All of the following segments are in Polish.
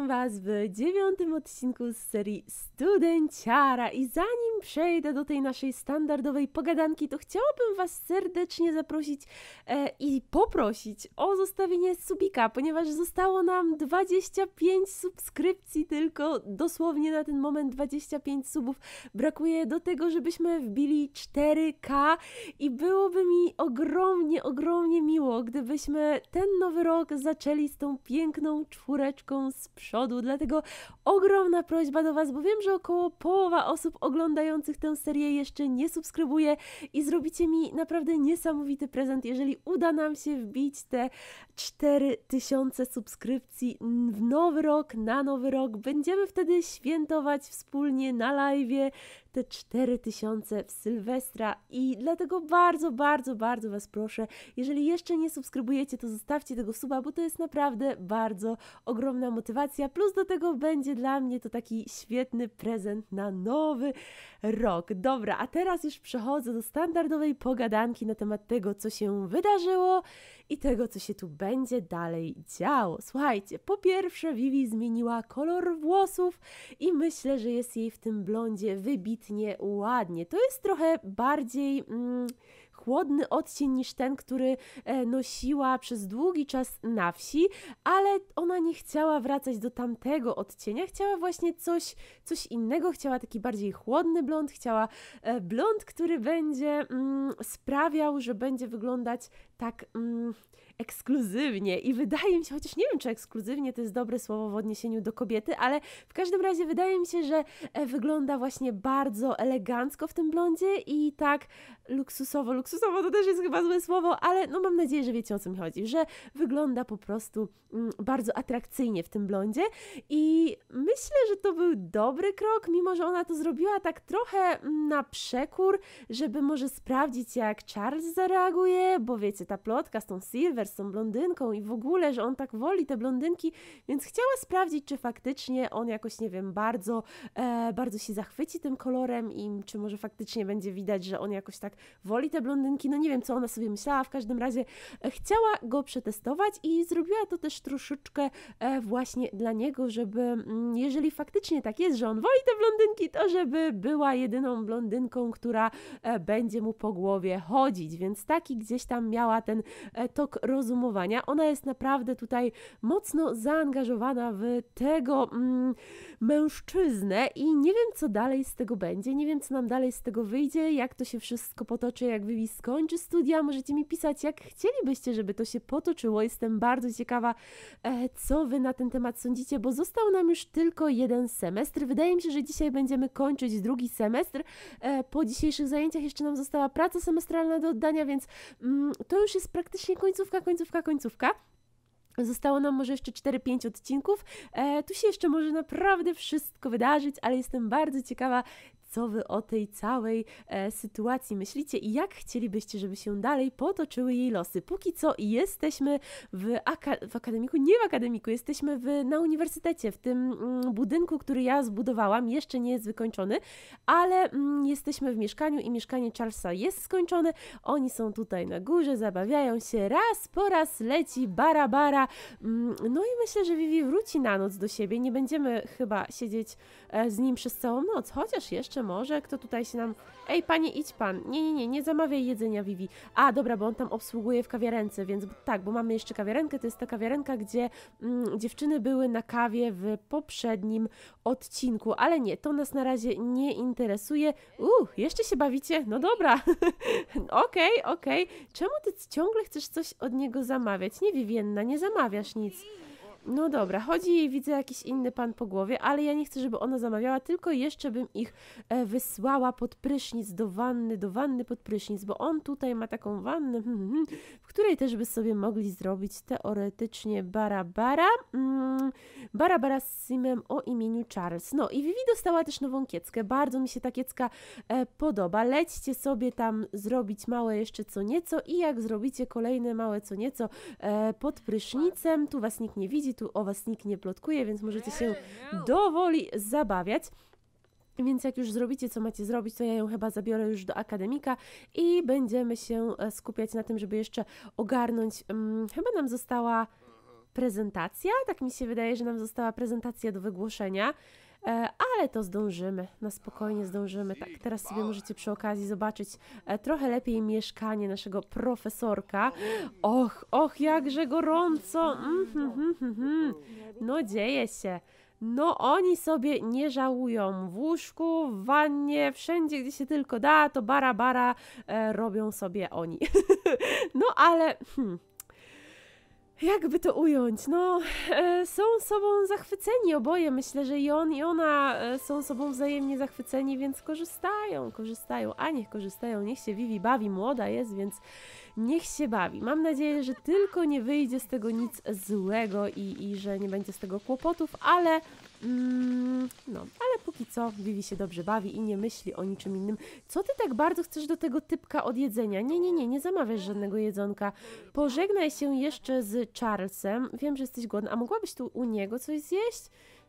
приветствуем вас в 19 dziesiątym odcinku z serii Studenciara i zanim przejdę do tej naszej standardowej pogadanki, to chciałabym Was serdecznie zaprosić e, i poprosić o zostawienie subika, ponieważ zostało nam 25 subskrypcji tylko, dosłownie na ten moment 25 subów brakuje do tego, żebyśmy wbili 4K i byłoby mi ogromnie, ogromnie miło, gdybyśmy ten nowy rok zaczęli z tą piękną czwóreczką z przodu, dlatego Ogromna prośba do Was, bo wiem, że około połowa osób oglądających tę serię jeszcze nie subskrybuje i zrobicie mi naprawdę niesamowity prezent, jeżeli uda nam się wbić te 4000 subskrypcji w nowy rok, na nowy rok. Będziemy wtedy świętować wspólnie na live te 4000 w Sylwestra i dlatego bardzo, bardzo, bardzo Was proszę, jeżeli jeszcze nie subskrybujecie, to zostawcie tego suba, bo to jest naprawdę bardzo ogromna motywacja, plus do tego będzie dla mnie to taki świetny prezent na nowy rok. Dobra, a teraz już przechodzę do standardowej pogadanki na temat tego, co się wydarzyło i tego, co się tu będzie dalej działo. Słuchajcie, po pierwsze, Vivi zmieniła kolor włosów i myślę, że jest jej w tym blondzie wybitnie ładnie. To jest trochę bardziej. Mm, chłodny odcień niż ten, który e, nosiła przez długi czas na wsi, ale ona nie chciała wracać do tamtego odcienia, chciała właśnie coś, coś innego, chciała taki bardziej chłodny blond, chciała e, blond, który będzie mm, sprawiał, że będzie wyglądać tak mm, ekskluzywnie i wydaje mi się, chociaż nie wiem, czy ekskluzywnie to jest dobre słowo w odniesieniu do kobiety, ale w każdym razie wydaje mi się, że e, wygląda właśnie bardzo elegancko w tym blondzie i tak luksusowo. Luksusowo to też jest chyba złe słowo, ale no mam nadzieję, że wiecie o co mi chodzi, że wygląda po prostu mm, bardzo atrakcyjnie w tym blondzie i myślę, że to był dobry krok, mimo że ona to zrobiła tak trochę mm, na przekór, żeby może sprawdzić jak Charles zareaguje, bo wiecie, ta plotka z tą Silver, z tą blondynką i w ogóle, że on tak woli te blondynki, więc chciała sprawdzić, czy faktycznie on jakoś, nie wiem, bardzo, e, bardzo się zachwyci tym kolorem i czy może faktycznie będzie widać, że on jakoś tak woli te blondynki, no nie wiem, co ona sobie myślała, w każdym razie e, chciała go przetestować i zrobiła to też troszeczkę e, właśnie dla niego, żeby, mm, jeżeli faktycznie tak jest, że on woli te blondynki, to żeby była jedyną blondynką, która e, będzie mu po głowie chodzić, więc taki gdzieś tam miała ten tok rozumowania. Ona jest naprawdę tutaj mocno zaangażowana w tego mm, mężczyznę i nie wiem, co dalej z tego będzie, nie wiem, co nam dalej z tego wyjdzie, jak to się wszystko wszystko potoczy, jak Vivi skończy studia, możecie mi pisać, jak chcielibyście, żeby to się potoczyło. Jestem bardzo ciekawa, e, co Wy na ten temat sądzicie, bo został nam już tylko jeden semestr. Wydaje mi się, że dzisiaj będziemy kończyć drugi semestr. E, po dzisiejszych zajęciach jeszcze nam została praca semestralna do oddania, więc mm, to już jest praktycznie końcówka, końcówka, końcówka. Zostało nam może jeszcze 4-5 odcinków. E, tu się jeszcze może naprawdę wszystko wydarzyć, ale jestem bardzo ciekawa, co wy o tej całej e, sytuacji myślicie i jak chcielibyście, żeby się dalej potoczyły jej losy. Póki co jesteśmy w, aka w akademiku, nie w akademiku, jesteśmy w, na uniwersytecie, w tym mm, budynku, który ja zbudowałam, jeszcze nie jest wykończony, ale mm, jesteśmy w mieszkaniu i mieszkanie Charlesa jest skończone. Oni są tutaj na górze, zabawiają się raz po raz leci bara bara. Mm, no i myślę, że Vivi wróci na noc do siebie. Nie będziemy chyba siedzieć e, z nim przez całą noc, chociaż jeszcze jeszcze może? Kto tutaj się nam... Ej, panie, idź pan. Nie, nie, nie, nie zamawiaj jedzenia, Vivi. A, dobra, bo on tam obsługuje w kawiarence, więc tak, bo mamy jeszcze kawiarenkę. To jest ta kawiarenka, gdzie mm, dziewczyny były na kawie w poprzednim odcinku. Ale nie, to nas na razie nie interesuje. Uh, jeszcze się bawicie? No dobra. Okej, okej. Okay, okay. Czemu ty ciągle chcesz coś od niego zamawiać? Nie, Vivienna, nie zamawiasz nic. No dobra, chodzi jej, widzę jakiś inny pan po głowie, ale ja nie chcę, żeby ona zamawiała, tylko jeszcze bym ich e, wysłała pod prysznic do wanny, do wanny pod prysznic, bo on tutaj ma taką wannę, hmm, hmm, hmm, w której też by sobie mogli zrobić teoretycznie barabara, mm, barabara z simem o imieniu Charles. No i Vivi dostała też nową kieckę, bardzo mi się ta kiecka e, podoba. Lećcie sobie tam zrobić małe jeszcze co nieco i jak zrobicie kolejne małe co nieco e, pod prysznicem, tu Was nikt nie widzi, telewizji, tu o Was nikt nie plotkuje, więc możecie się dowoli zabawiać. Więc jak już zrobicie, co macie zrobić, to ja ją chyba zabiorę już do akademika i będziemy się e, skupiać na tym, żeby jeszcze ogarnąć. Hmm, chyba nam została mhm. prezentacja, tak mi się wydaje, że nam została prezentacja do wygłoszenia. E, ale to zdążymy, na spokojnie zdążymy. Tak, teraz sobie możecie przy okazji zobaczyć e, trochę lepiej mieszkanie naszego profesorka. Och, och, jakże gorąco! -hmm, -hmm. No dzieje się. No oni sobie nie żałują. W łóżku, w wannie, wszędzie gdzie się tylko da, to bara bara e, robią sobie oni. no ale... Hmm jakby to ująć, no e, są sobą zachwyceni oboje, myślę, że i on i ona e, są sobą wzajemnie zachwyceni, więc korzystają, korzystają, a niech korzystają, niech się Vivi bawi, młoda jest, więc niech się bawi. Mam nadzieję, że tylko nie wyjdzie z tego nic złego i, i że nie będzie z tego kłopotów, ale Mm, no, ale póki co Vivi się dobrze bawi i nie myśli o niczym innym. Co ty tak bardzo chcesz do tego typka od jedzenia? Nie, nie, nie, nie zamawiasz żadnego jedzonka. Pożegnaj się jeszcze z Charlesem. Wiem, że jesteś głodna. A mogłabyś tu u niego coś zjeść?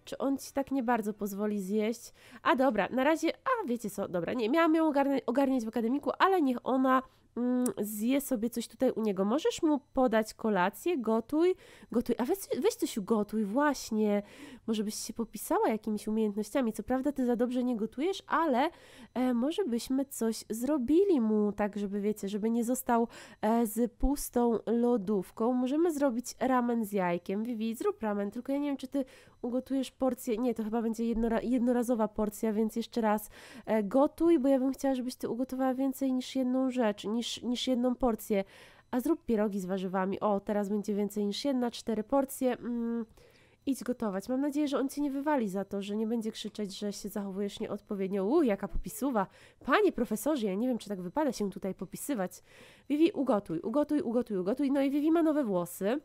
Czy on ci tak nie bardzo pozwoli zjeść? A dobra, na razie, a wiecie co, dobra, nie, miałam ją ogarniać w akademiku, ale niech ona Mm, zje sobie coś tutaj u niego. Możesz mu podać kolację, gotuj, gotuj, a weź, weź coś ugotuj, właśnie. Może byś się popisała jakimiś umiejętnościami. Co prawda ty za dobrze nie gotujesz, ale e, może byśmy coś zrobili mu, tak żeby wiecie, żeby nie został e, z pustą lodówką. Możemy zrobić ramen z jajkiem. Vivi, zrób ramen, tylko ja nie wiem, czy ty ugotujesz porcję, nie, to chyba będzie jednora, jednorazowa porcja, więc jeszcze raz e, gotuj, bo ja bym chciała, żebyś ty ugotowała więcej niż jedną rzecz, niż niż, niż jedną porcję, a zrób pierogi z warzywami. O, teraz będzie więcej niż jedna, cztery porcje. Mm, idź gotować. Mam nadzieję, że on cię nie wywali za to, że nie będzie krzyczeć, że się zachowujesz nieodpowiednio. Uuu, jaka popisuwa. Panie profesorze, ja nie wiem, czy tak wypada się tutaj popisywać. Vivi, ugotuj, ugotuj, ugotuj, ugotuj. No i Vivi ma nowe włosy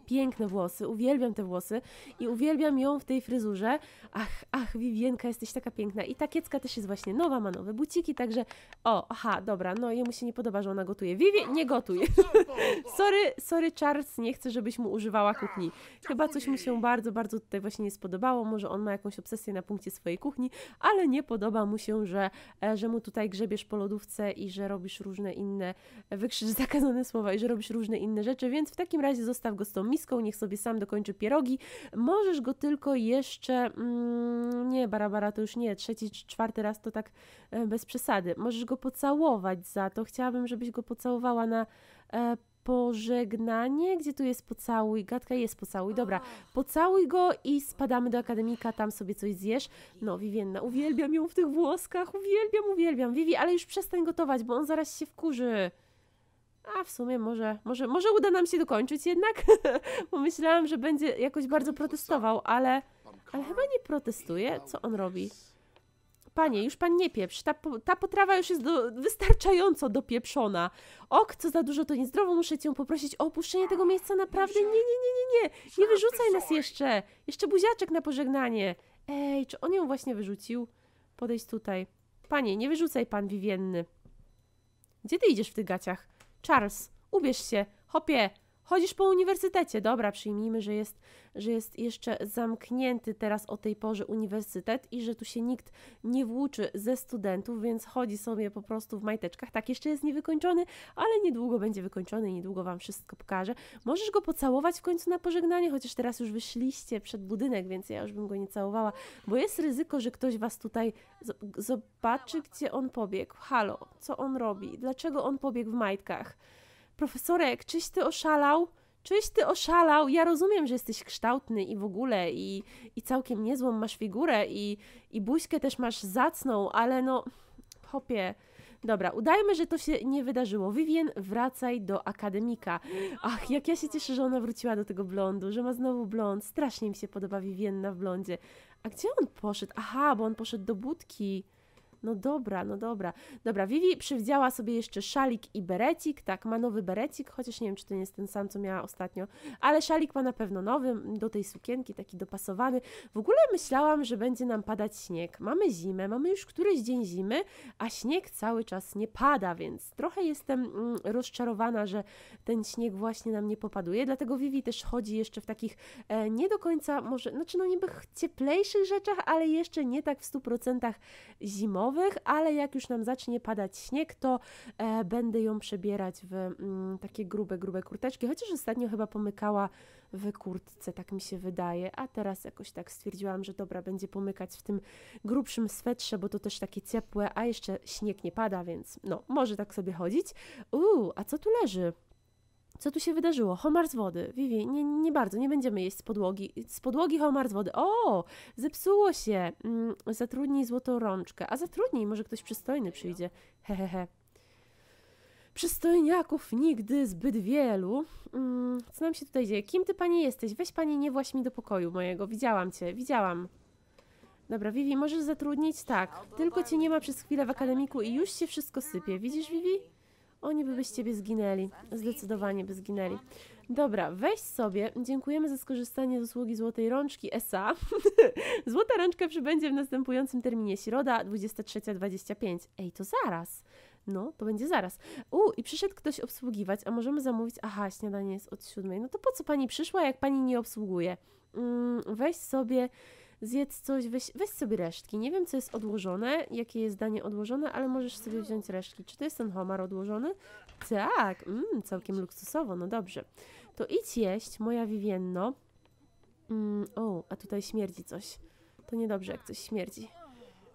piękne włosy, uwielbiam te włosy i uwielbiam ją w tej fryzurze. Ach, ach, Vivienka, jesteś taka piękna. I ta kiecka też jest właśnie nowa, ma nowe buciki, także o, aha, dobra, no jemu się nie podoba, że ona gotuje. Vivi, nie gotuj. sorry, sorry Charles, nie chcę, żebyś mu używała tak, kuchni. Chyba coś mu się bardzo, bardzo tutaj właśnie nie spodobało, może on ma jakąś obsesję na punkcie swojej kuchni, ale nie podoba mu się, że, e, że mu tutaj grzebiesz po lodówce i że robisz różne inne, e, wykrzycz zakazane słowa i że robisz różne inne rzeczy, więc w takim razie zostaw go z tą miską, niech sobie sam dokończy pierogi. Możesz go tylko jeszcze, mm, nie, Barabara to już nie, trzeci czy czwarty raz to tak e, bez przesady. Możesz go pocałować za to. Chciałabym, żebyś go pocałowała na e, pożegnanie, gdzie tu jest pocałuj, gadka jest pocałuj, dobra, pocałuj go i spadamy do akademika, tam sobie coś zjesz. No, Vivienna, uwielbiam ją w tych włoskach, uwielbiam, uwielbiam. Vivi, ale już przestań gotować, bo on zaraz się wkurzy a w sumie może, może, może uda nam się dokończyć jednak, bo myślałam, że będzie jakoś bardzo protestował, ale, ale chyba nie protestuje. Co on robi? Panie, już pan nie pieprz. Ta, ta potrawa już jest do, wystarczająco dopieprzona. Ok, co za dużo, to niezdrowo. Muszę cię poprosić o opuszczenie tego miejsca. Naprawdę, nie, nie, nie, nie, nie. Nie wyrzucaj nas jeszcze. Jeszcze buziaczek na pożegnanie. Ej, czy on ją właśnie wyrzucił? Podejdź tutaj. Panie, nie wyrzucaj pan Wiwienny. Gdzie ty idziesz w tych gaciach? Charles, ubierz się, hopie, chodzisz po uniwersytecie. Dobra, przyjmijmy, że jest, że jest jeszcze zamknięty teraz o tej porze uniwersytet i że tu się nikt nie włóczy ze studentów, więc chodzi sobie po prostu w majteczkach. Tak, jeszcze jest niewykończony, ale niedługo będzie wykończony i niedługo Wam wszystko pokażę. Możesz go pocałować w końcu na pożegnanie, chociaż teraz już wyszliście przed budynek, więc ja już bym go nie całowała, bo jest ryzyko, że ktoś Was tutaj zobaczy, gdzie on pobiegł. Halo, co on robi? Dlaczego on pobiegł w majtkach? profesorek, czyś ty oszalał? Czyś ty oszalał? Ja rozumiem, że jesteś kształtny i w ogóle, i, i całkiem niezłą masz figurę, i, i buźkę też masz zacną, ale no, hopie. Dobra, udajmy, że to się nie wydarzyło. Vivien, wracaj do akademika. Ach, jak ja się cieszę, że ona wróciła do tego blondu, że ma znowu blond. Strasznie mi się podoba Vivienna w blondzie. A gdzie on poszedł? Aha, bo on poszedł do budki. No dobra, no dobra. Dobra, Vivi przywdziała sobie jeszcze szalik i berecik, tak, ma nowy berecik, chociaż nie wiem, czy to nie jest ten sam, co miała ostatnio, ale szalik ma na pewno nowy, do tej sukienki taki dopasowany. W ogóle myślałam, że będzie nam padać śnieg. Mamy zimę, mamy już któryś dzień zimy, a śnieg cały czas nie pada, więc trochę jestem mm, rozczarowana, że ten śnieg właśnie nam nie popaduje, dlatego Vivi też chodzi jeszcze w takich e, nie do końca może, znaczy no niby cieplejszych rzeczach, ale jeszcze nie tak w 100% zimowych, zimowych, ale jak już nam zacznie padać śnieg, to e, będę ją przebierać w mm, takie grube, grube kurteczki, chociaż ostatnio chyba pomykała w kurtce, tak mi się wydaje, a teraz jakoś tak stwierdziłam, że dobra, będzie pomykać w tym grubszym swetrze, bo to też takie ciepłe, a jeszcze śnieg nie pada, więc no, może tak sobie chodzić. Uuu, a co tu leży? Co tu się wydarzyło? Homar z wody. Vivi, nie, nie bardzo, nie będziemy jeść z podłogi. Z podłogi homar z wody. O, zepsuło się. Mm, zatrudnij złotą rączkę. A zatrudnij, może ktoś przystojny przyjdzie. Hehehe. He, he. Przystojniaków nigdy zbyt wielu. Mm, co nam się tutaj dzieje? Kim ty pani jesteś? Weź pani nie właś mi do pokoju mojego. Widziałam cię, widziałam. Dobra, Vivi, możesz zatrudnić? Tak. Tylko cię nie ma przez chwilę w akademiku i już się wszystko sypie. Widzisz, Vivi? Oni by z ciebie zginęli. Zdecydowanie by zginęli. Dobra, weź sobie. Dziękujemy za skorzystanie z usługi Złotej Rączki SA. Złota Rączka przybędzie w następującym terminie. Środa 23.25. Ej, to zaraz. No, to będzie zaraz. U, i przyszedł ktoś obsługiwać, a możemy zamówić. Aha, śniadanie jest od siódmej. No to po co pani przyszła, jak pani nie obsługuje? Mm, weź sobie zjedz coś, weź, weź sobie resztki. Nie wiem, co jest odłożone, jakie jest danie odłożone, ale możesz sobie wziąć resztki. Czy to jest ten homar odłożony? Tak, mm, całkiem luksusowo, no dobrze. To idź jeść, moja Vivienno. Mm, o, a tutaj śmierdzi coś. To niedobrze, jak coś śmierdzi.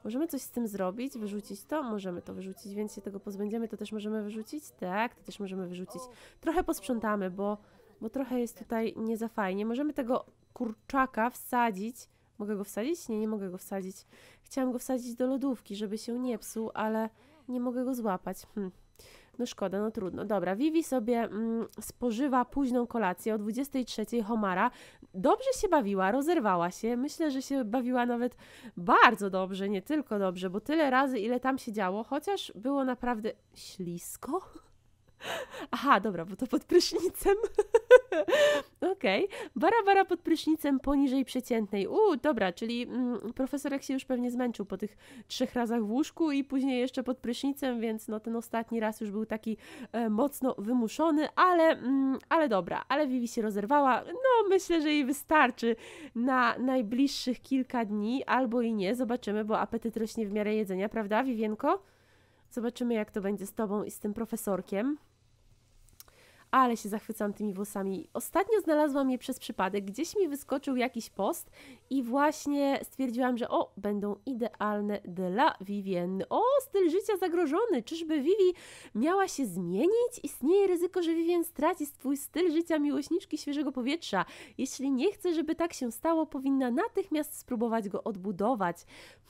Możemy coś z tym zrobić, wyrzucić to? Możemy to wyrzucić, więc się tego pozbędziemy. To też możemy wyrzucić? Tak, to też możemy wyrzucić. Trochę posprzątamy, bo, bo trochę jest tutaj nie za fajnie. Możemy tego kurczaka wsadzić Mogę go wsadzić? Nie, nie mogę go wsadzić. Chciałam go wsadzić do lodówki, żeby się nie psuł, ale nie mogę go złapać. Hm. No szkoda, no trudno. Dobra, Vivi sobie mm, spożywa późną kolację o 23:00 homara. Dobrze się bawiła, rozerwała się. Myślę, że się bawiła nawet bardzo dobrze, nie tylko dobrze, bo tyle razy, ile tam się działo, chociaż było naprawdę ślisko. Aha, dobra, bo to pod prysznicem. Okej. Okay. Barabara pod prysznicem poniżej przeciętnej. U, dobra, czyli mm, profesorek się już pewnie zmęczył po tych trzech razach w łóżku i później jeszcze pod prysznicem, więc no ten ostatni raz już był taki e, mocno wymuszony, ale, mm, ale dobra, ale Vivi się rozerwała. No, myślę, że jej wystarczy na najbliższych kilka dni, albo i nie, zobaczymy, bo apetyt rośnie w miarę jedzenia, prawda, Vivienko? Zobaczymy, jak to będzie z tobą i z tym profesorkiem ale się zachwycam tymi włosami. Ostatnio znalazłam je przez przypadek, gdzieś mi wyskoczył jakiś post i właśnie stwierdziłam, że o, będą idealne dla Vivien. O, styl życia zagrożony, czyżby Vivi miała się zmienić? Istnieje ryzyko, że Vivien straci swój styl życia miłośniczki świeżego powietrza. Jeśli nie chce, żeby tak się stało, powinna natychmiast spróbować go odbudować.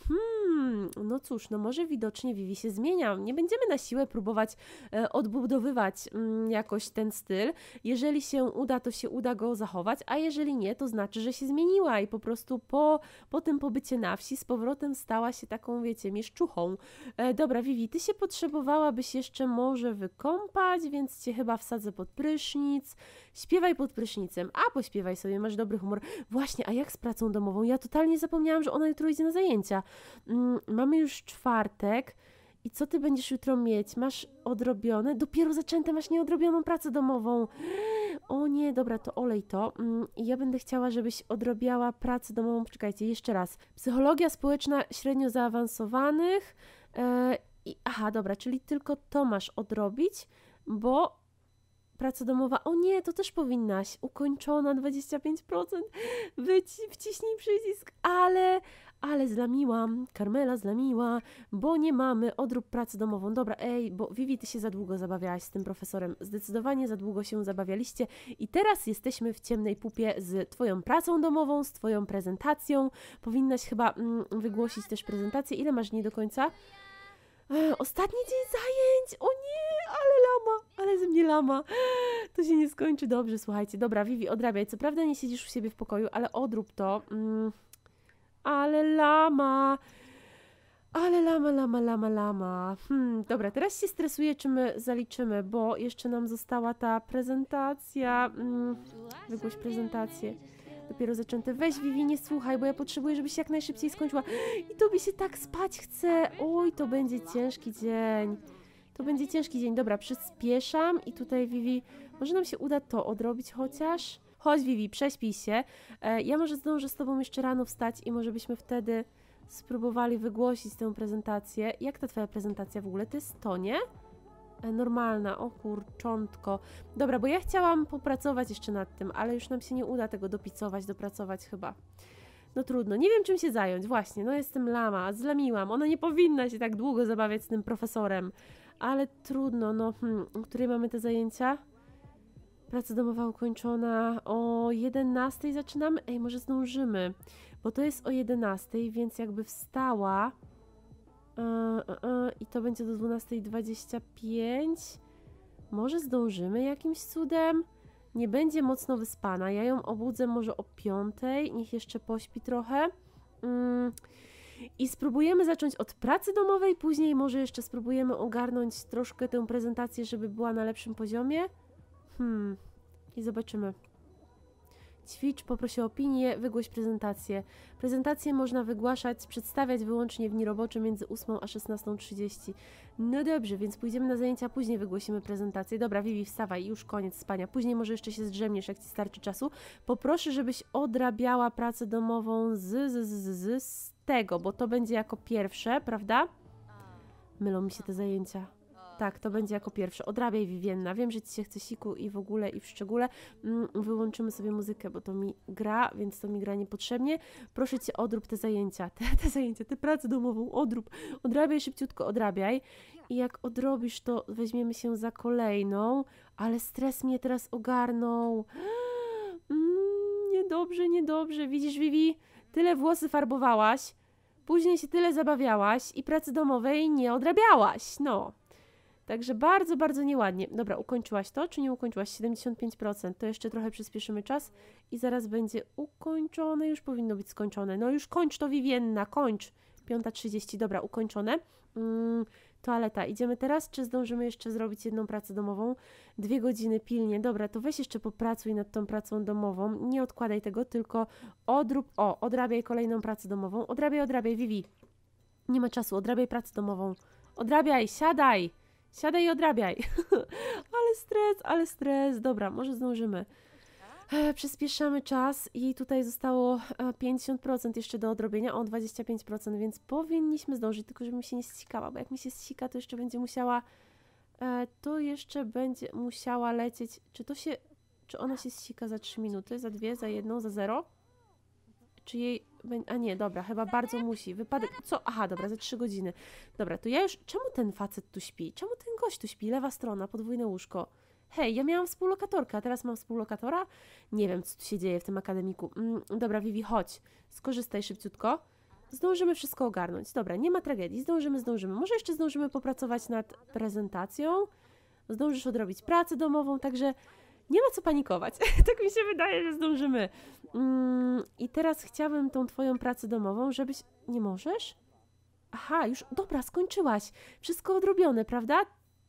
Hmm, no cóż, no może widocznie Vivi się zmienia. Nie będziemy na siłę próbować e, odbudowywać mm, jakoś ten styl. Jeżeli się uda, to się uda go zachować, a jeżeli nie, to znaczy, że się zmieniła i po prostu po, po tym pobycie na wsi z powrotem stała się taką, wiecie, mieszczuchą. E, dobra, Vivi, ty się potrzebowałabyś jeszcze może wykąpać, więc cię chyba wsadzę pod prysznic. Śpiewaj pod prysznicem, a pośpiewaj sobie, masz dobry humor. Właśnie, a jak z pracą domową? Ja totalnie zapomniałam, że ona jutro idzie na zajęcia. Mm, mamy już czwartek. I co ty będziesz jutro mieć? Masz odrobione? Dopiero zaczęte, masz nieodrobioną pracę domową. O nie, dobra, to olej to. Mm, ja będę chciała, żebyś odrobiała pracę domową. Poczekajcie jeszcze raz. Psychologia społeczna średnio zaawansowanych. E, I, aha, dobra, czyli tylko to masz odrobić, bo praca domowa, o nie, to też powinnaś, ukończona 25%, wci wciśnij przycisk, ale, ale zlamiłam, Karmela zlamiła, bo nie mamy, odrób pracę domową. Dobra, ej, bo Vivi, ty się za długo zabawiałaś z tym profesorem. Zdecydowanie za długo się zabawialiście i teraz jesteśmy w ciemnej pupie z twoją pracą domową, z twoją prezentacją. Powinnaś chyba mm, wygłosić też prezentację. Ile masz dni do końca? ostatni dzień zajęć! O nie, ale lama, ale ze mnie lama. To się nie skończy dobrze, słuchajcie. Dobra, Vivi, odrabiaj. Co prawda nie siedzisz u siebie w pokoju, ale odrób to. Mm ale lama. Ale lama, lama, lama, lama. Hmm, dobra, teraz się stresuję, czy my zaliczymy, bo jeszcze nam została ta prezentacja. Mm, wygłoś prezentację. Dopiero zaczęte. Weź Vivi, nie słuchaj, bo ja potrzebuję, żebyś jak najszybciej skończyła. I tobie się tak spać chce. Oj, to będzie ciężki dzień. To będzie ciężki dzień. Dobra, przyspieszam i tutaj Vivi, może nam się uda to odrobić chociaż? chodź Vivi, prześpij się. E, ja może zdążę z Tobą jeszcze rano wstać i może byśmy wtedy spróbowali wygłosić tę prezentację. Jak ta Twoja prezentacja w ogóle? To jest to, nie? E, normalna, o kurczątko. Dobra, bo ja chciałam popracować jeszcze nad tym, ale już nam się nie uda tego dopicować, dopracować chyba. No trudno, nie wiem czym się zająć, właśnie, no jestem lama, zlamiłam, ona nie powinna się tak długo zabawiać z tym profesorem. Ale trudno, no, hmm, której mamy te zajęcia? Praca domowa ukończona o 11 zaczynamy. Ej, może zdążymy, bo to jest o 11, więc jakby wstała yy, yy, i to będzie do 12.25. Może zdążymy jakimś cudem? Nie będzie mocno wyspana. Ja ją obudzę może o 5, niech jeszcze pośpi trochę. Yy. I spróbujemy zacząć od pracy domowej, później może jeszcze spróbujemy ogarnąć troszkę tę prezentację, żeby była na lepszym poziomie. Hmm, i zobaczymy. Ćwicz poprosi o opinię, wygłoś prezentację. Prezentację można wygłaszać, przedstawiać wyłącznie w dni robocze między 8 a 16.30. No dobrze, więc pójdziemy na zajęcia, później wygłosimy prezentację. Dobra, Vivi, wstawaj, już koniec spania. Później może jeszcze się zdrzemniesz, jak ci starczy czasu. Poproszę, żebyś odrabiała pracę domową z, z, z, z, z tego, bo to będzie jako pierwsze, prawda? Mylą mi się te zajęcia. Tak, to będzie jako pierwsze. Odrabiaj Wiwienna. Wiem, że ci się chce siku i w ogóle i w szczególe. Mm, wyłączymy sobie muzykę, bo to mi gra, więc to mi gra niepotrzebnie. Proszę cię, odrób te zajęcia, te, te zajęcia, tę pracę domową, odrób. Odrabiaj szybciutko, odrabiaj. I jak odrobisz, to weźmiemy się za kolejną, ale stres mnie teraz ogarnął. Mm, niedobrze, niedobrze. Widzisz, Vivi, tyle włosy farbowałaś, później się tyle zabawiałaś i pracy domowej nie odrabiałaś. No. Także bardzo, bardzo nieładnie. Dobra, ukończyłaś to, czy nie ukończyłaś? 75%. To jeszcze trochę przyspieszymy czas i zaraz będzie ukończone. Już powinno być skończone. No już kończ to, Vivienna, kończ. 5.30, dobra, ukończone. Mm, toaleta, idziemy teraz, czy zdążymy jeszcze zrobić jedną pracę domową? Dwie godziny pilnie, dobra, to weź jeszcze popracuj nad tą pracą domową, nie odkładaj tego, tylko odrób, o, odrabiaj kolejną pracę domową, odrabiaj, odrabiaj, Vivi, nie ma czasu, odrabiaj pracę domową, odrabiaj, siadaj, Siadaj i odrabiaj. ale stres, ale stres. Dobra, może zdążymy. E, przyspieszamy czas i tutaj zostało 50% e, jeszcze do odrobienia, o 25%, więc powinniśmy zdążyć, tylko żebym się nie ścikała, bo jak mi się ścika, to jeszcze będzie musiała, e, to jeszcze będzie musiała lecieć. Czy to się, czy ona się ścika za 3 minuty, za 2, za 1, za 0? Czy jej... A nie, dobra, chyba bardzo musi. Wypadek... Co? Aha, dobra, za trzy godziny. Dobra, to ja już... Czemu ten facet tu śpi? Czemu ten gość tu śpi? Lewa strona, podwójne łóżko. Hej, ja miałam współlokatorkę, a teraz mam współlokatora? Nie wiem, co tu się dzieje w tym akademiku. Mm, dobra, Vivi, chodź. Skorzystaj szybciutko. Zdążymy wszystko ogarnąć. Dobra, nie ma tragedii. Zdążymy, zdążymy. Może jeszcze zdążymy popracować nad prezentacją. Zdążysz odrobić pracę domową, także nie ma co panikować. tak mi się wydaje, że zdążymy. Mm, I teraz chciałabym tą Twoją pracę domową, żebyś. Nie możesz? Aha, już dobra, skończyłaś. Wszystko odrobione, prawda?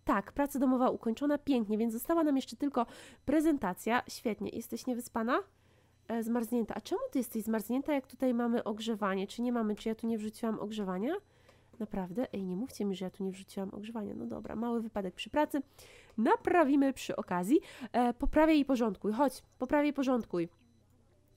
Tak, praca domowa ukończona pięknie, więc została nam jeszcze tylko prezentacja. Świetnie, jesteś niewyspana? E, zmarznięta. A czemu ty jesteś zmarznięta, jak tutaj mamy ogrzewanie? Czy nie mamy? Czy ja tu nie wrzuciłam ogrzewania? Naprawdę? Ej, nie mówcie mi, że ja tu nie wrzuciłam ogrzewania. No dobra, mały wypadek przy pracy naprawimy przy okazji. E, poprawiaj i porządkuj, chodź, poprawiaj i porządkuj.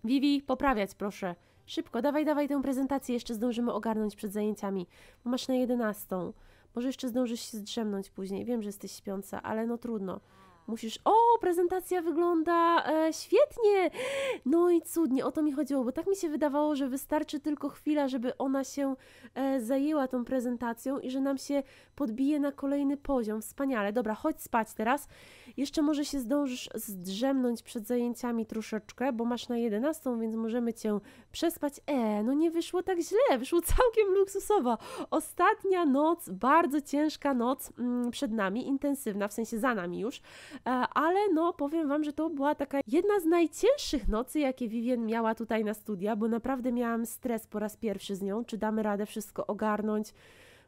Vivi, poprawiać proszę. Szybko, dawaj, dawaj tę prezentację, jeszcze zdążymy ogarnąć przed zajęciami. Masz na jedenastą. Może jeszcze zdążysz się zdrzemnąć później. Wiem, że jesteś śpiąca, ale no trudno. Musisz, o, prezentacja wygląda e, świetnie, no i cudnie, o to mi chodziło, bo tak mi się wydawało, że wystarczy tylko chwila, żeby ona się e, zajęła tą prezentacją i że nam się podbije na kolejny poziom. Wspaniale, dobra, chodź spać teraz. Jeszcze może się zdążysz zdrzemnąć przed zajęciami troszeczkę, bo masz na 11, więc możemy cię przespać. E, no nie wyszło tak źle, wyszło całkiem luksusowo. Ostatnia noc, bardzo ciężka noc mm, przed nami, intensywna, w sensie za nami już. E, ale no powiem Wam, że to była taka jedna z najcięższych nocy, jakie Vivien miała tutaj na studia, bo naprawdę miałam stres po raz pierwszy z nią, czy damy radę wszystko ogarnąć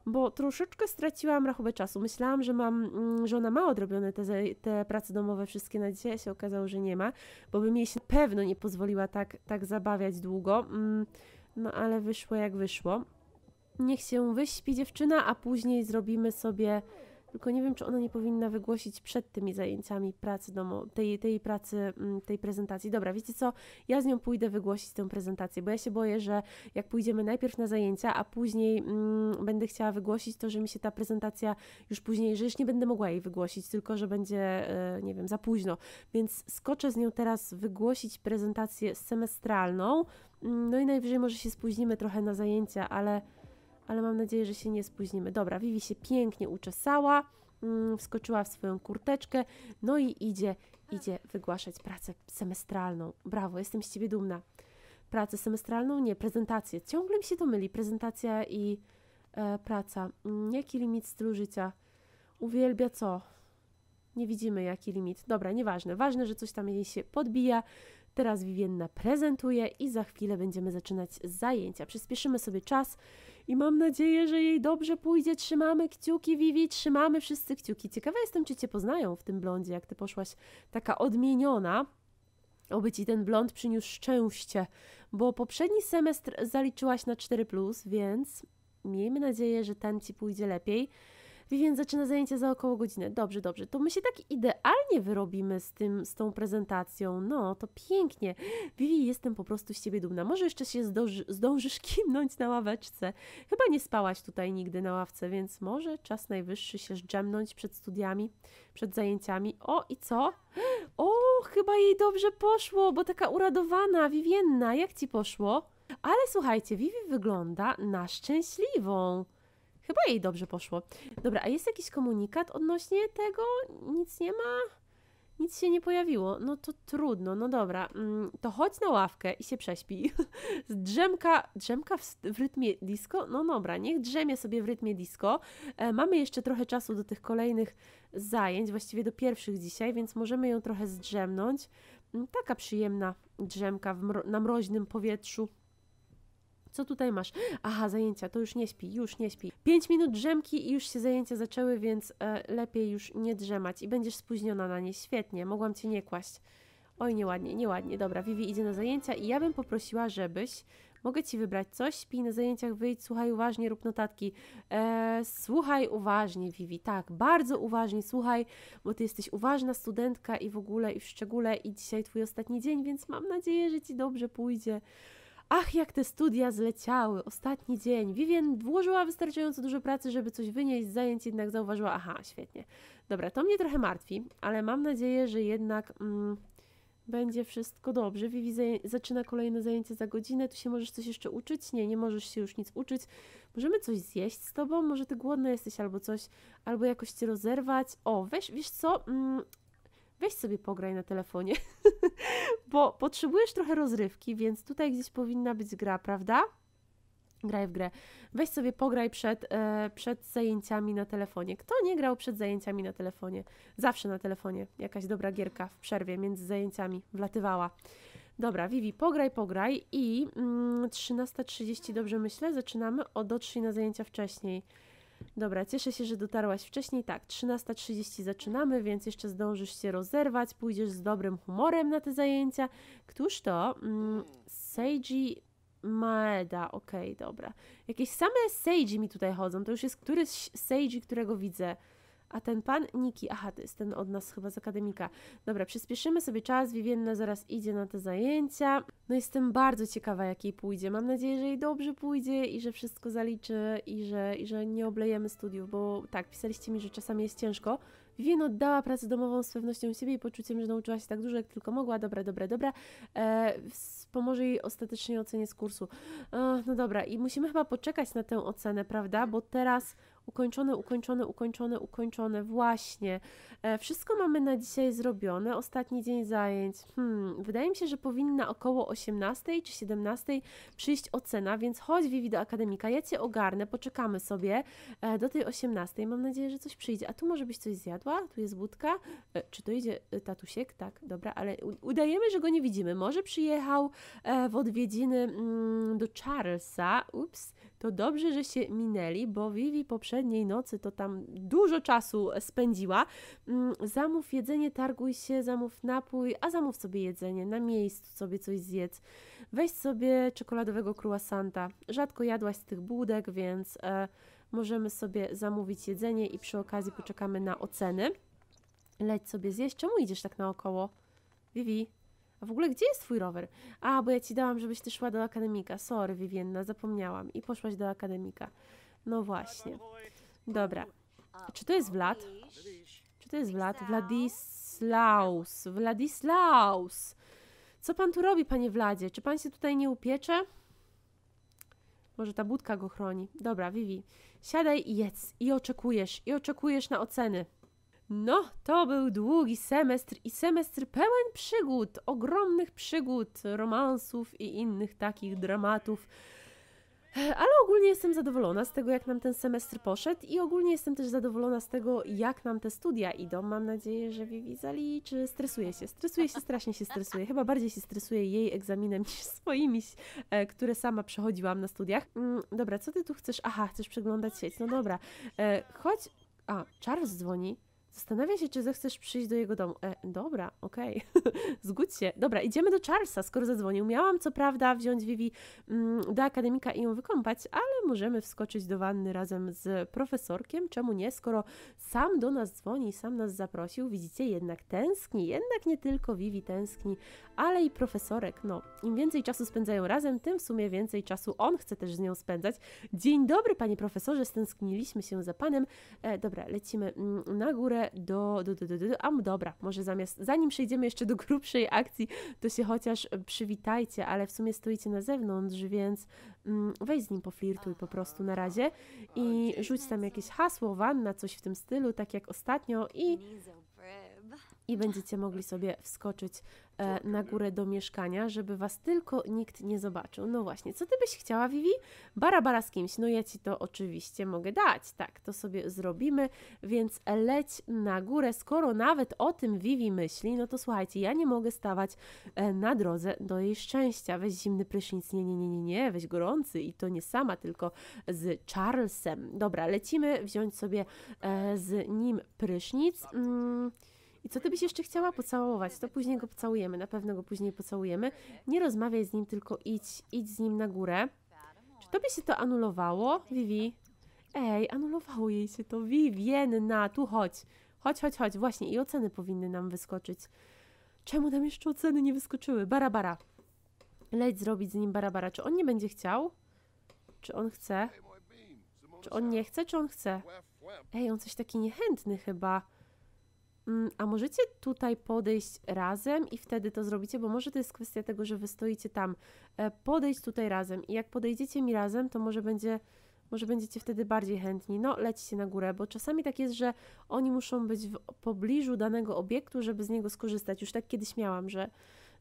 bo troszeczkę straciłam rachubę czasu. Myślałam, że mam, mm, że ona ma odrobione te, te prace domowe wszystkie na dzisiaj, się okazało, że nie ma, bo bym jej się pewno nie pozwoliła tak, tak zabawiać długo, mm, no ale wyszło jak wyszło. Niech się wyśpi dziewczyna, a później zrobimy sobie tylko nie wiem, czy ona nie powinna wygłosić przed tymi zajęciami pracy domu tej, tej pracy, mm, tej prezentacji. Dobra, wiecie co, ja z nią pójdę wygłosić tę prezentację, bo ja się boję, że jak pójdziemy najpierw na zajęcia, a później mm, będę chciała wygłosić to, że mi się ta prezentacja już później, że już nie będę mogła jej wygłosić, tylko że będzie, e, nie wiem, za późno. Więc skoczę z nią teraz wygłosić prezentację semestralną, mm, no i najwyżej może się spóźnimy trochę na zajęcia, ale ale mam nadzieję, że się nie spóźnimy. Dobra, Vivi się pięknie uczesała, mm, wskoczyła w swoją kurteczkę, no i idzie, idzie wygłaszać pracę semestralną. Brawo, jestem z Ciebie dumna. Pracę semestralną? Nie, prezentację. Ciągle mi się to myli, prezentacja i e, praca. Mm, jaki limit stylu życia? Uwielbia co? Nie widzimy jaki limit. Dobra, nieważne. Ważne, że coś tam jej się podbija. Teraz Vivienna prezentuje i za chwilę będziemy zaczynać zajęcia. Przyspieszymy sobie czas i mam nadzieję, że jej dobrze pójdzie. Trzymamy kciuki, Vivi, trzymamy wszyscy kciuki. Ciekawa jestem, czy cię poznają w tym blondzie, jak ty poszłaś taka odmieniona. Oby ci ten blond przyniósł szczęście, bo poprzedni semestr zaliczyłaś na 4, więc miejmy nadzieję, że ten ci pójdzie lepiej. Vivien zaczyna zajęcie za około godziny. Dobrze, dobrze. To my się tak idealnie wyrobimy z tym, z tą prezentacją. No, to pięknie. Vivi, jestem po prostu z ciebie dumna. Może jeszcze się zdąży, zdążysz kimnąć na ławeczce. Chyba nie spałaś tutaj nigdy na ławce, więc może czas najwyższy się zdrzemnąć przed studiami, przed zajęciami. O, i co? O, chyba jej dobrze poszło, bo taka uradowana, Vivienna, jak ci poszło? Ale słuchajcie, Vivi wygląda na szczęśliwą. Chyba jej dobrze poszło. Dobra, a jest jakiś komunikat odnośnie tego? Nic nie ma? Nic się nie pojawiło. No to trudno, no dobra. Mm, to chodź na ławkę i się prześpi. drzemka drzemka w, w, rytmie disco? No dobra, niech drzemie sobie w rytmie disco. E, mamy jeszcze trochę czasu do tych kolejnych zajęć, właściwie do pierwszych dzisiaj, więc możemy ją trochę zdrzemnąć. Mm, taka przyjemna drzemka mro na mroźnym powietrzu. Co tutaj masz? Aha, zajęcia, to już nie śpi, już nie śpi. Pięć minut drzemki i już się zajęcia zaczęły, więc e, lepiej już nie drzemać i będziesz spóźniona na nie. Świetnie, mogłam cię nie kłaść. Oj, nieładnie, nieładnie. Dobra, Vivi idzie na zajęcia i ja bym poprosiła, żebyś... Mogę ci wybrać coś? Śpij na zajęciach, wyjdź, słuchaj uważnie, rób notatki. Eee, słuchaj uważnie, Vivi, tak, bardzo uważnie słuchaj, bo ty jesteś uważna studentka i w ogóle, i w szczególe, i dzisiaj twój ostatni dzień, więc mam nadzieję, że ci dobrze pójdzie. Ach, jak te studia zleciały, ostatni dzień. Vivien włożyła wystarczająco dużo pracy, żeby coś wynieść z zajęć, jednak zauważyła, aha, świetnie. Dobra, to mnie trochę martwi, ale mam nadzieję, że jednak mm, będzie wszystko dobrze. Vivi zaczyna kolejne zajęcie za godzinę, tu się możesz coś jeszcze uczyć? Nie, nie możesz się już nic uczyć. Możemy coś zjeść z tobą? Może ty głodna jesteś albo coś, albo jakoś cię rozerwać? O, weź, wiesz co... Mm, weź sobie pograj na telefonie, bo potrzebujesz trochę rozrywki, więc tutaj gdzieś powinna być gra, prawda? Graj w grę. Weź sobie pograj przed, e, przed zajęciami na telefonie. Kto nie grał przed zajęciami na telefonie? Zawsze na telefonie jakaś dobra gierka w przerwie między zajęciami wlatywała. Dobra, Vivi, pograj, pograj i mm, 13.30, dobrze myślę, zaczynamy. O, dotrzyj na zajęcia wcześniej. Dobra, cieszę się, że dotarłaś wcześniej. Tak, 13.30 zaczynamy, więc jeszcze zdążysz się rozerwać, pójdziesz z dobrym humorem na te zajęcia. Któż to? Mm, Seiji Maeda, okej, okay, dobra. Jakieś same Seiji mi tutaj chodzą, to już jest któryś Seiji, którego widzę. A ten pan Niki, aha, to jest ten od nas chyba z akademika. Dobra, przyspieszymy sobie czas, Vivienna zaraz idzie na te zajęcia. No jestem bardzo ciekawa, jak jej pójdzie. Mam nadzieję, że jej dobrze pójdzie i że wszystko zaliczy i że, i że nie oblejemy studiów, bo tak, pisaliście mi, że czasami jest ciężko. Vivien oddała pracę domową z pewnością siebie i poczuciem, że nauczyła się tak dużo, jak tylko mogła. Dobra, dobra, dobra. E, pomoże jej ostatecznie ocenie z kursu. E, no dobra, i musimy chyba poczekać na tę ocenę, prawda? Bo teraz Ukończone, ukończone, ukończone, ukończone. Właśnie. E, wszystko mamy na dzisiaj zrobione. Ostatni dzień zajęć. Hmm, wydaje mi się, że powinna około 18 czy 17 przyjść ocena, więc chodź Vivi do akademika, ja Cię ogarnę, poczekamy sobie e, do tej 18. Mam nadzieję, że coś przyjdzie. A tu może byś coś zjadła? Tu jest budka. E, czy to idzie tatusiek? Tak, dobra, ale udajemy, że go nie widzimy. Może przyjechał w odwiedziny mm, do Charlesa. Ups to dobrze, że się minęli, bo Vivi poprzedniej nocy to tam dużo czasu spędziła. Mm, zamów jedzenie, targuj się, zamów napój, a zamów sobie jedzenie, na miejscu sobie coś zjedz. Weź sobie czekoladowego croissanta. Rzadko jadłaś z tych budek, więc e, możemy sobie zamówić jedzenie i przy okazji poczekamy na oceny. Leć sobie zjeść. Czemu idziesz tak naokoło? Vivi, a w ogóle gdzie jest twój rower? A, bo ja ci dałam, żebyś ty szła do akademika. Sorry, Vivienna, zapomniałam. I poszłaś do akademika. No właśnie. Dobra. Czy to jest Vlad? Czy to jest Vlad? Vladislaus. Vladislaus. Co pan tu robi, panie Wladzie? Czy pan się tutaj nie upiecze? Może ta budka go chroni. Dobra, Vivi, siadaj i jedz. I oczekujesz. I oczekujesz na oceny. No, to był długi semestr i semestr pełen przygód, ogromnych przygód, romansów i innych takich dramatów. Ale ogólnie jestem zadowolona z tego, jak nam ten semestr poszedł i ogólnie jestem też zadowolona z tego, jak nam te studia idą. Mam nadzieję, że Vivi zaliczy. Stresuje się, stresuje się, strasznie się stresuje. Chyba bardziej się stresuje jej egzaminem niż swoimi, e, które sama przechodziłam na studiach. Mm, dobra, co ty tu chcesz? Aha, chcesz przeglądać sieć. No dobra, e, chodź. A, Charles dzwoni. Zastanawia się, czy zechcesz przyjść do jego domu. E, dobra, okej, okay. zgódź się. Dobra, idziemy do Charlesa, skoro zadzwonił. Miałam co prawda wziąć Vivi mm, do akademika i ją wykąpać, ale możemy wskoczyć do wanny razem z profesorkiem. Czemu nie, skoro sam do nas dzwoni, sam nas zaprosił. Widzicie, jednak tęskni, jednak nie tylko Vivi tęskni, ale i profesorek. No, im więcej czasu spędzają razem, tym w sumie więcej czasu on chce też z nią spędzać. Dzień dobry, panie profesorze, stęskniliśmy się za panem. E, dobra, lecimy mm, na górę do, do, do, do, do, do. A dobra, może zamiast, zanim przejdziemy jeszcze do grubszej akcji, to się chociaż e, przywitajcie, ale w sumie stoicie na zewnątrz, więc mm, weź z nim poflirtuj po prostu na razie i rzuć tam jakieś hasło, wanna, coś w tym stylu, tak jak ostatnio i i będziecie mogli sobie wskoczyć e, tak. na górę do mieszkania, żeby was tylko nikt nie zobaczył. No właśnie, co ty byś chciała, Vivi? Bara z kimś. No ja ci to oczywiście mogę dać. Tak, to sobie zrobimy, więc leć na górę. Skoro nawet o tym Vivi myśli, no to słuchajcie, ja nie mogę stawać e, na drodze do jej szczęścia. Weź zimny prysznic. Nie, nie, nie, nie, nie. Weź gorący i to nie sama, tylko z Charlesem. Dobra, lecimy wziąć sobie e, z nim prysznic. Mm. I co ty byś jeszcze chciała pocałować? To później go pocałujemy, na pewno go później pocałujemy. Nie rozmawiaj z nim, tylko idź, idź z nim na górę. Czy by się to anulowało, Vivi? Ej, anulowało jej się to, Vivienna, tu chodź. Chodź, chodź, chodź, właśnie i oceny powinny nam wyskoczyć. Czemu nam jeszcze oceny nie wyskoczyły? Barabara. Leć zrobić z nim barabara. Czy on nie będzie chciał? Czy on chce? Czy on nie chce, czy on chce? Ej, on coś taki niechętny chyba. Mm, a możecie tutaj podejść razem i wtedy to zrobicie, bo może to jest kwestia tego, że wy stoicie tam. E, podejść tutaj razem i jak podejdziecie mi razem, to może będzie może będziecie wtedy bardziej chętni. No, lećcie na górę, bo czasami tak jest, że oni muszą być w pobliżu danego obiektu, żeby z niego skorzystać. Już tak kiedyś miałam, że,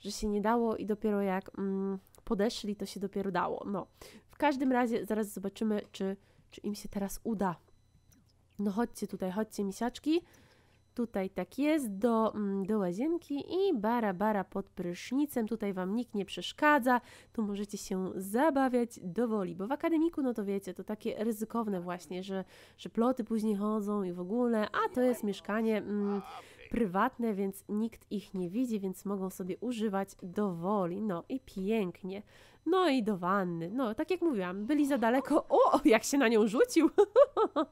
że się nie dało i dopiero jak mm, podeszli, to się dopiero dało. No, w każdym razie zaraz zobaczymy, czy, czy im się teraz uda. No chodźcie tutaj, chodźcie misiaczki. Tutaj tak jest, do, mm, do łazienki i bara, bara pod prysznicem. Tutaj Wam nikt nie przeszkadza, tu możecie się zabawiać dowoli, bo w akademiku, no to wiecie, to takie ryzykowne właśnie, że, że ploty później chodzą i w ogóle, a to jest mieszkanie... Mm, prywatne, więc nikt ich nie widzi, więc mogą sobie używać do woli. No i pięknie. No i do wanny. No, tak jak mówiłam, byli za daleko. O, jak się na nią rzucił!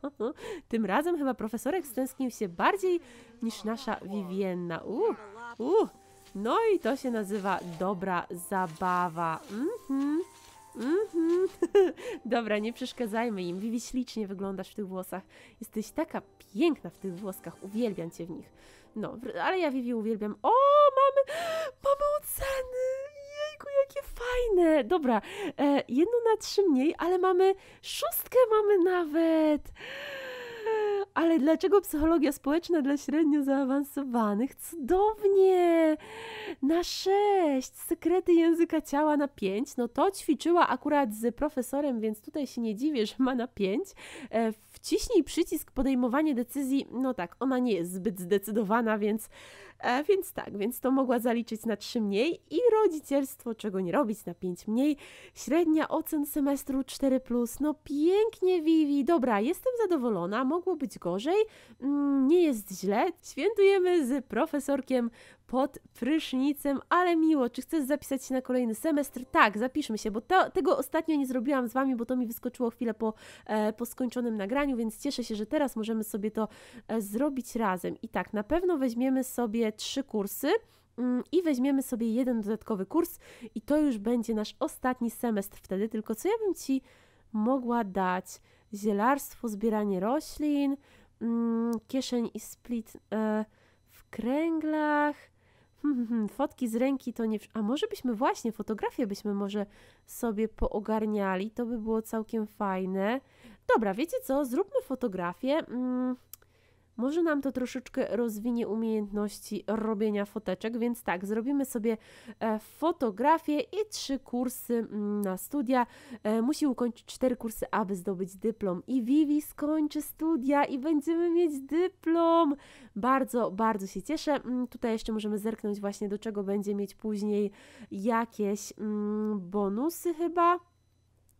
Tym razem chyba profesorek stęsknił się bardziej niż nasza Vivienna. Uh, uh. No i to się nazywa dobra zabawa. Mhm. mm Dobra, nie przeszkadzajmy im. Vivi ślicznie wyglądasz w tych włosach. Jesteś taka piękna w tych włoskach. Uwielbiam cię w nich. No, ale ja Vivi uwielbiam. O, mamy, mamy oceny! Jejku, jakie fajne! Dobra, e, jedno na trzy mniej, ale mamy szóstkę mamy nawet! Ale dlaczego psychologia społeczna dla średnio zaawansowanych? Cudownie! Na sześć! Sekrety języka ciała na pięć. No to ćwiczyła akurat z profesorem, więc tutaj się nie dziwię, że ma na pięć. E, wciśnij przycisk podejmowanie decyzji, no tak, ona nie jest zbyt zdecydowana, więc E, więc tak, więc to mogła zaliczyć na 3 mniej i rodzicielstwo, czego nie robić, na 5 mniej. Średnia ocen semestru 4. No pięknie, Vivi. Dobra, jestem zadowolona, mogło być gorzej. Mm, nie jest źle. Świętujemy z profesorkiem pod prysznicem, ale miło. Czy chcesz zapisać się na kolejny semestr? Tak, zapiszmy się, bo to, tego ostatnio nie zrobiłam z Wami, bo to mi wyskoczyło chwilę po, e, po skończonym nagraniu, więc cieszę się, że teraz możemy sobie to e, zrobić razem. I tak, na pewno weźmiemy sobie trzy kursy mm, i weźmiemy sobie jeden dodatkowy kurs i to już będzie nasz ostatni semestr wtedy, tylko co ja bym Ci mogła dać? Zielarstwo, zbieranie roślin, mm, kieszeń i split e, w kręglach, hmm, hmm, hmm, fotki z ręki to nie. A może byśmy właśnie fotografię byśmy może sobie poogarniali, to by było całkiem fajne. Dobra, wiecie co? Zróbmy fotografię. Mm, może nam to troszeczkę rozwinie umiejętności robienia foteczek, więc tak, zrobimy sobie e, fotografię i trzy kursy mm, na studia. E, musi ukończyć cztery kursy, aby zdobyć dyplom. I Vivi skończy studia i będziemy mieć dyplom. Bardzo, bardzo się cieszę. Mm, tutaj jeszcze możemy zerknąć właśnie do czego będzie mieć później jakieś mm, bonusy chyba.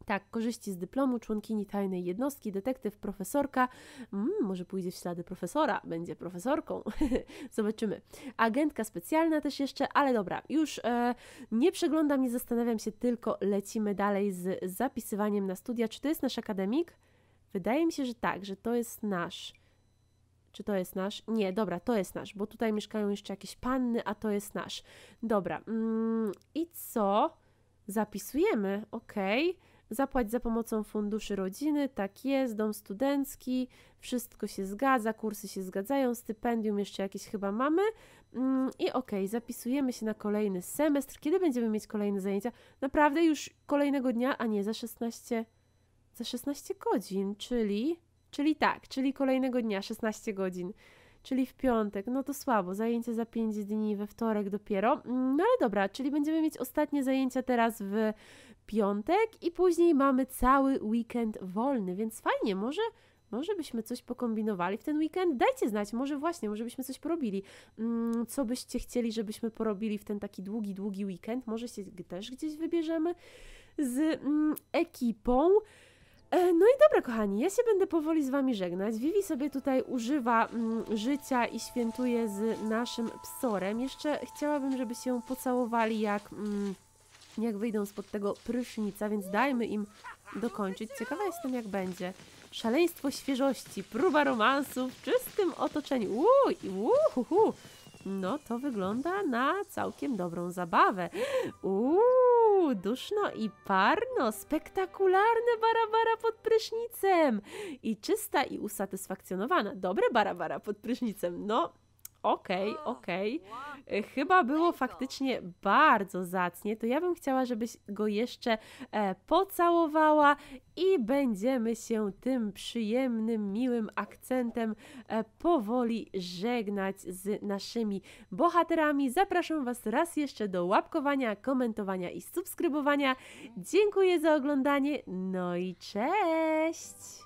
Tak, korzyści z dyplomu, członkini tajnej jednostki, detektyw, profesorka. Mm, może pójdzie w ślady profesora, będzie profesorką. Zobaczymy. Agentka specjalna też jeszcze, ale dobra, już e, nie przeglądam, nie zastanawiam się, tylko lecimy dalej z zapisywaniem na studia. Czy to jest nasz akademik? Wydaje mi się, że tak, że to jest nasz. Czy to jest nasz? Nie, dobra, to jest nasz, bo tutaj mieszkają jeszcze jakieś panny, a to jest nasz. Dobra, mm, i co? Zapisujemy, okej. Okay. Zapłać za pomocą funduszy rodziny, tak jest, dom studencki, wszystko się zgadza, kursy się zgadzają, stypendium jeszcze jakieś chyba mamy. Mm, I ok, zapisujemy się na kolejny semestr. Kiedy będziemy mieć kolejne zajęcia? Naprawdę już kolejnego dnia, a nie za 16, za 16 godzin, czyli, czyli tak, czyli kolejnego dnia, 16 godzin czyli w piątek. No to słabo, zajęcie za 5 dni, we wtorek dopiero. Mm, no ale dobra, czyli będziemy mieć ostatnie zajęcia teraz w piątek i później mamy cały weekend wolny, więc fajnie, może może byśmy coś pokombinowali w ten weekend? Dajcie znać, może właśnie, może byśmy coś porobili. Mm, co byście chcieli, żebyśmy porobili w ten taki długi, długi weekend? Może się też gdzieś wybierzemy z mm, ekipą. E, no i dobra, kochani, ja się będę powoli z wami żegnać. Vivi sobie tutaj używa mm, życia i świętuje z naszym psorem. Jeszcze chciałabym, żeby się pocałowali, jak, mm, jak wyjdą spod tego prysznica, więc dajmy im dokończyć. Ciekawa jestem, jak będzie. Szaleństwo świeżości, próba romansu w czystym otoczeniu. Uuu, uuu, no, to wygląda na całkiem dobrą zabawę. Uuu, duszno i parno, spektakularne barabara pod prysznicem. I czysta i usatysfakcjonowana. Dobre barabara pod prysznicem, no okej, okay, okej. Okay. Chyba było faktycznie bardzo zacnie, to ja bym chciała, żebyś go jeszcze e, pocałowała i będziemy się tym przyjemnym, miłym akcentem e, powoli żegnać z naszymi bohaterami. Zapraszam Was raz jeszcze do łapkowania, komentowania i subskrybowania. Dziękuję za oglądanie, no i cześć!